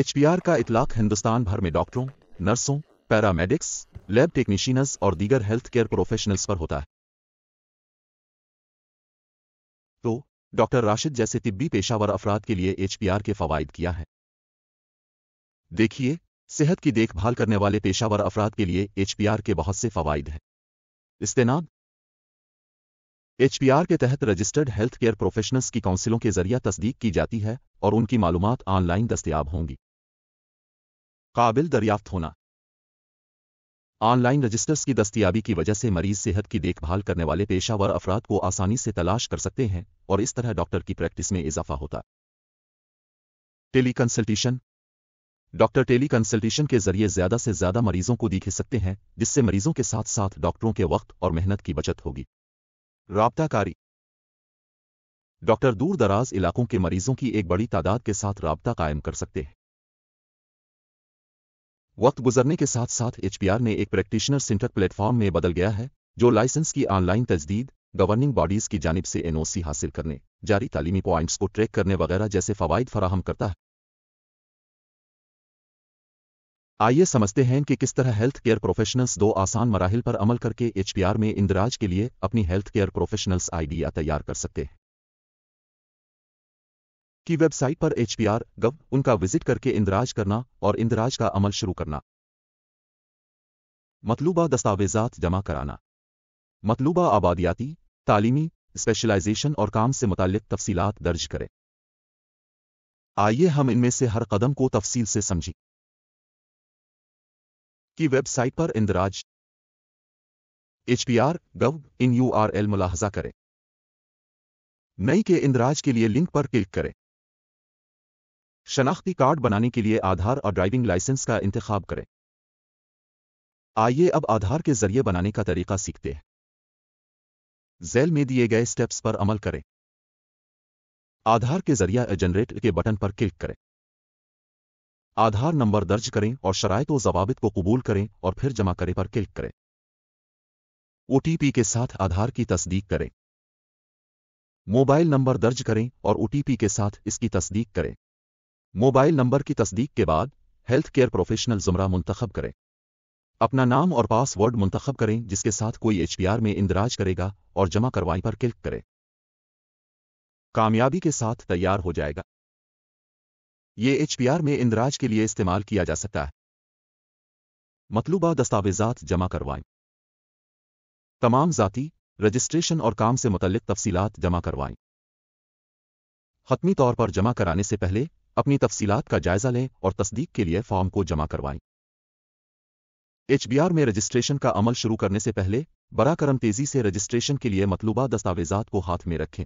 एचपीआर का इतलाक हिंदुस्तान भर में डॉक्टरों नर्सों पैरामेडिक्स लैब टेक्नीशियनस और दीगर हेल्थ केयर प्रोफेशनल्स पर होता है तो डॉक्टर राशिद जैसे तिब्बी पेशावर अफराद के लिए एचपीआर के फवायद किया है देखिए सेहत की देखभाल करने वाले पेशावर अफराद के लिए एचपीआर के बहुत से फवायद हैं इस्तेनाब एचपीआर के तहत रजिस्टर्ड हेल्थ केयर प्रोफेशनल्स की काउंसिलों के जरिए तस्दीक की जाती है और उनकी मालूम ऑनलाइन दस्तियाब होंगी काबिल दरियाफ्त होना ऑनलाइन रजिस्टर्स की दस्तियाबी की वजह से मरीज सेहत की देखभाल करने वाले पेशावर अफराद को आसानी से तलाश कर सकते हैं और इस तरह डॉक्टर की प्रैक्टिस में इजाफा होता tele consultation doctor tele consultation के जरिए ज्यादा से ज्यादा मरीजों को दिखे सकते हैं जिससे मरीजों के साथ साथ डॉक्टरों के वक्त और मेहनत की बचत होगी राबताकारी डॉक्टर दूर दराज इलाकों के मरीजों की एक बड़ी तादाद के साथ रबता कायम कर सकते हैं वक्त गुजरने के साथ साथ एचपीआर ने एक प्रैक्टिशनर सेंटर प्लेटफॉर्म में बदल गया है जो लाइसेंस की ऑनलाइन तजदीद गवर्निंग बॉडीज की जानब से एनओसी हासिल करने जारी तालीमी पॉइंट्स को ट्रैक करने वगैरह जैसे फवायद फराहम करता है आइए समझते हैं कि किस तरह हेल्थ केयर प्रोफेशनल्स दो आसान मराहल पर अमल करके एचपीआर में इंदिराज के लिए अपनी हेल्थ केयर प्रोफेशनल्स आइडिया तैयार कर सकते हैं की वेबसाइट पर एच पी गव उनका विजिट करके इंदिराज करना और इंदिराज का अमल शुरू करना मतलूबा दस्तावेजात जमा कराना मतलूबा आबादियाती तालीमी स्पेशलाइजेशन और काम से मुतल तफसीलात दर्ज करें आइए हम इनमें से हर कदम को तफसील से समझें की वेबसाइट पर इंदिराज H P R gov in U R L मुलाहजा करें नई के इंदिराज के लिए लिंक पर क्लिक करें शनाख्ती कार्ड बनाने के लिए आधार और ड्राइविंग लाइसेंस का इंतखब करें आइए अब आधार के जरिए बनाने का तरीका सीखते हैं जेल में दिए गए स्टेप्स पर अमल करें आधार के जरिए जनरेट के बटन पर क्लिक करें आधार नंबर दर्ज करें और शराय तो जवाबित को कबूल करें और फिर जमा करें पर क्लिक करें ओटीपी के साथ आधार की तस्दीक करें मोबाइल नंबर दर्ज करें और ओटीपी के साथ इसकी तस्दीक करें मोबाइल नंबर की तस्दीक के बाद हेल्थ केयर प्रोफेशनल जुमरा मुंतखब करें अपना नाम और पासवर्ड मुंतखब करें जिसके साथ कोई एचपीआर में इंदराज करेगा और जमा करवाई पर क्लिक करें कामयाबी के साथ तैयार हो जाएगा ये एच में इंदराज के लिए इस्तेमाल किया जा सकता है मतलूबा दस्तावेजात जमा करवाएं तमाम जाति रजिस्ट्रेशन और काम से मुतलिक तफसीलात जमा करवाएं हतमी तौर पर जमा कराने से पहले अपनी तफसीलात का जायजा लें और तस्दीक के लिए फॉर्म को जमा करवाएं एच में रजिस्ट्रेशन का अमल शुरू करने से पहले बरा करम तेजी से रजिस्ट्रेशन के लिए मतलूबा दस्तावेजात को हाथ में रखें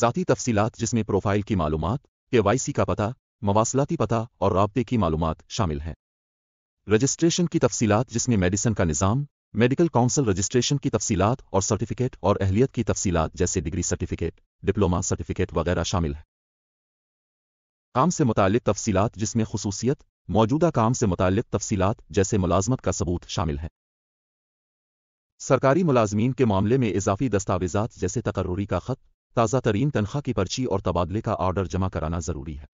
ज़ाती तफसीलात जिसमें प्रोफाइल की मालूम के का पता मवासलाती पता और रबते की मालूम शामिल हैं रजिस्ट्रेशन की तफसीत जिसमें मेडिसन का निज़ाम मेडिकल काउंसिल रजिस्ट्रेशन की तफसीलात और सर्टिफिकेट और अहलियत की तफसीलात जैसे डिग्री सर्टिफिकेट डिप्लोमा सर्टिफिकेट वगैरह शामिल है काम से मुतल तफसीलात जिसमें खसूसियत मौजूदा काम से मुतल तफसीलात जैसे मुलाजमत का सबूत शामिल है सरकारी मुलाजमीन के मामले में इजाफी दस्तावेजा जैसे तकर्री का खत ताज़ा तरीन तनख्वाह की पर्ची और तबादले का ऑर्डर जमा कराना ज़रूरी है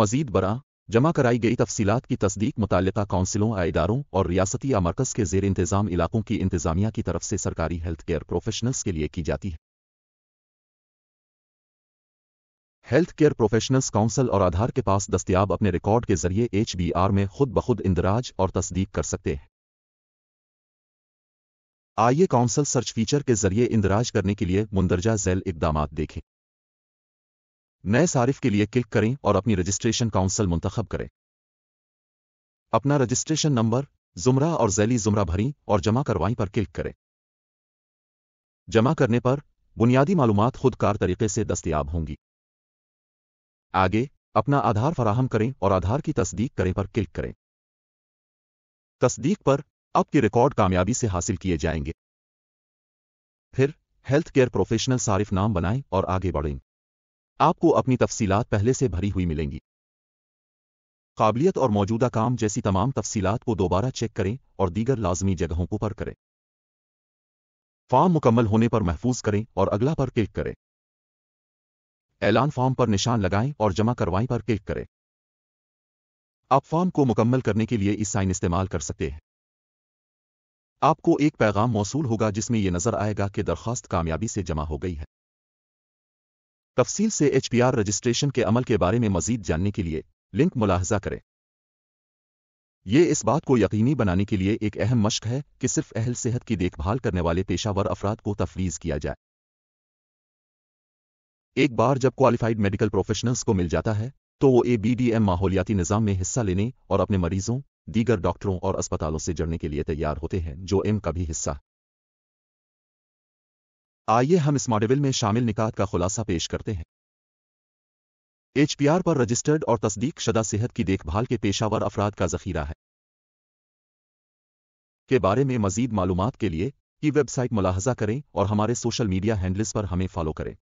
मजीद बरा जमा कराई गई तफसीलात की तस्दीक मुतल कौंसिलों इदारों और रियासती या मरकज़ के जेर इंतज़ाम इलाकों की इंतज़ामिया की तरफ से सरकारी हेल्थ केयर प्रोफेशनल्स के लिए की जाती है हेल्थ केयर प्रोफेशनल्स काउंसिल और आधार के पास दस्तियाब अपने रिकॉर्ड के जरिए एच में खुद बखुद इंदराज और तस्दीक कर सकते हैं आइए काउंसल सर्च फीचर के जरिए इंदराज करने के लिए मुंदरजा झैल इकदाम देखें नए सारिफ के लिए क्लिक करें और अपनी रजिस्ट्रेशन काउंसिल मुंतखब करें अपना रजिस्ट्रेशन नंबर जुमरा और जैली जुमरा भरी और जमा करवाई पर क्लिक करें जमा करने पर बुनियादी मालूम खुदकार तरीके से दस्तियाब होंगी आगे अपना आधार फराहम करें और आधार की तस्दीक करें पर क्लिक करें तस्दीक पर आपके रिकॉर्ड कामयाबी से हासिल किए जाएंगे फिर हेल्थ केयर प्रोफेशनल सारिफ नाम बनाएं और आगे बढ़ें आपको अपनी तफसीलात पहले से भरी हुई मिलेंगी काबिलियत और मौजूदा काम जैसी तमाम तफसीलात को दोबारा चेक करें और दीगर लाजमी जगहों को पर करें फॉर्म मुकम्मल होने पर महफूज करें और अगला पर क्लिक करें ऐलान फॉर्म पर निशान लगाएं और जमा करवाएं पर क्लिक करें आप फॉर्म को मुकम्मल करने के लिए इस साइन इस्तेमाल कर सकते हैं आपको एक पैगाम मौसू होगा जिसमें यह नजर आएगा कि दरख्वास्त कामयाबी से जमा हो गई है तफसील से एचपीआर रजिस्ट्रेशन के अमल के बारे में मजीद जानने के लिए लिंक मुलाहजा करें यह इस बात को यकीनी बनाने के लिए एक अहम मश्क है कि सिर्फ अहल सेहत की देखभाल करने वाले पेशावर अफराद को तफवीज़ किया जाए एक बार जब क्वालिफाइड मेडिकल प्रोफेशनल्स को मिल जाता है तो वो ए बी डी एम माहौलियाती निज़ाम में हिस्सा लेने और अपने मरीजों दीगर डॉक्टरों और अस्पतालों से जड़ने के लिए तैयार होते हैं जो एम का भी हिस्सा आइए हम इस मॉडल में शामिल निकात का खुलासा पेश करते हैं एचपीआर पर रजिस्टर्ड और तस्दीक शदा सेहत की देखभाल के पेशावर अफराद का जखीरा है के बारे में मजीद मालूम के लिए की वेबसाइट मुलाहजा करें और हमारे सोशल मीडिया हैंडल्स पर हमें फॉलो करें